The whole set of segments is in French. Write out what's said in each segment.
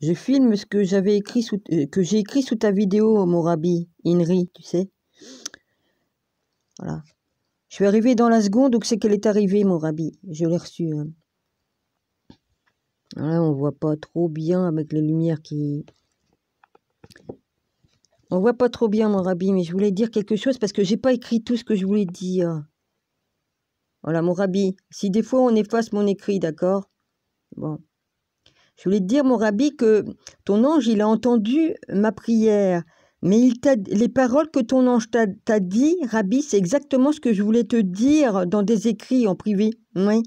Je filme ce que j'avais écrit euh, que j'ai écrit sous ta vidéo, mon rabbi, Inri, tu sais. Voilà. Je suis arrivé dans la seconde donc c'est qu'elle est arrivée, mon rabbi. Je l'ai reçue. Hein. on voit pas trop bien avec les lumières qui... On voit pas trop bien, mon rabbi, mais je voulais dire quelque chose parce que j'ai pas écrit tout ce que je voulais dire. Voilà, mon rabbi, si des fois on efface mon écrit, d'accord Bon. Je voulais te dire, mon rabbi, que ton ange, il a entendu ma prière. Mais les paroles que ton ange t'a dit, Rabbi, c'est exactement ce que je voulais te dire dans des écrits en privé. Oui.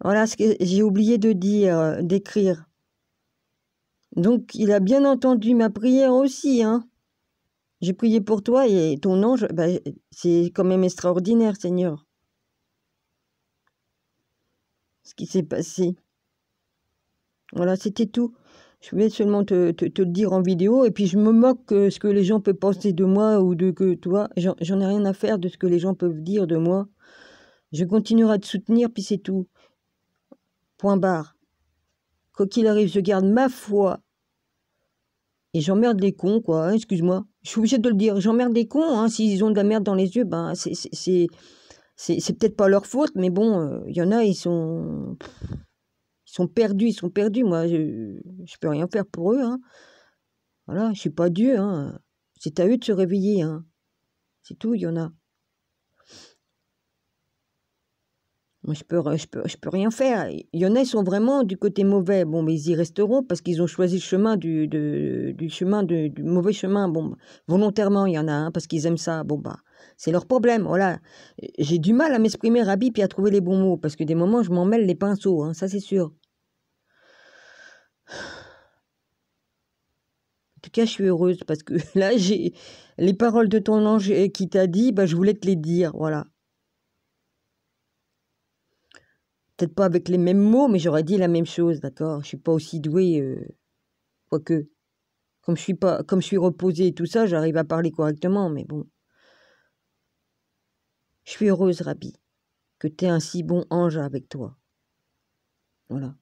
Voilà ce que j'ai oublié de dire, euh, d'écrire. Donc, il a bien entendu ma prière aussi. Hein. J'ai prié pour toi et ton ange, bah, c'est quand même extraordinaire, Seigneur. Ce qui s'est passé. Voilà, c'était tout. Je voulais seulement te, te, le dire en vidéo et puis je me moque de ce que les gens peuvent penser de moi ou de que, tu vois, j'en ai rien à faire de ce que les gens peuvent dire de moi. Je continuerai de soutenir, puis c'est tout. Point barre. Quoi qu'il arrive, je garde ma foi. Et j'emmerde les cons, quoi, hein, excuse-moi. Je suis obligé de le dire, j'emmerde les cons, hein, s'ils ont de la merde dans les yeux, ben c'est peut-être pas leur faute, mais bon, il euh, y en a, ils sont... Ils sont perdus, ils sont perdus. Moi, je peux rien faire pour eux. Hein. Voilà, je ne suis pas Dieu. Hein. C'est à eux de se réveiller. Hein. C'est tout, il y en a. Moi, je peux, je peux, je peux rien faire. Il y en a, ils sont vraiment du côté mauvais. Bon, mais ils y resteront parce qu'ils ont choisi le chemin du, chemin du mauvais chemin. Bon, volontairement, il y en a, hein, parce qu'ils aiment ça. Bon, bah, c'est leur problème, voilà. J'ai du mal à m'exprimer, Rabbi, puis à trouver les bons mots, parce que des moments, je m'en mêle les pinceaux, hein, ça c'est sûr. En tout cas, je suis heureuse, parce que là, j'ai les paroles de ton ange euh, qui t'a dit, bah, je voulais te les dire, voilà. Peut-être pas avec les mêmes mots, mais j'aurais dit la même chose, d'accord Je suis pas aussi douée, euh, quoique. Comme je suis pas, comme je suis reposée et tout ça, j'arrive à parler correctement, mais bon. Je suis heureuse, Rabbi, que tu aies un si bon ange avec toi. Voilà.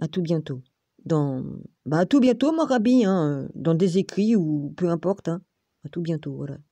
À tout bientôt. Dans. Bah, à tout bientôt, mon Rabbi, hein, dans des écrits ou peu importe. Hein. À tout bientôt, voilà.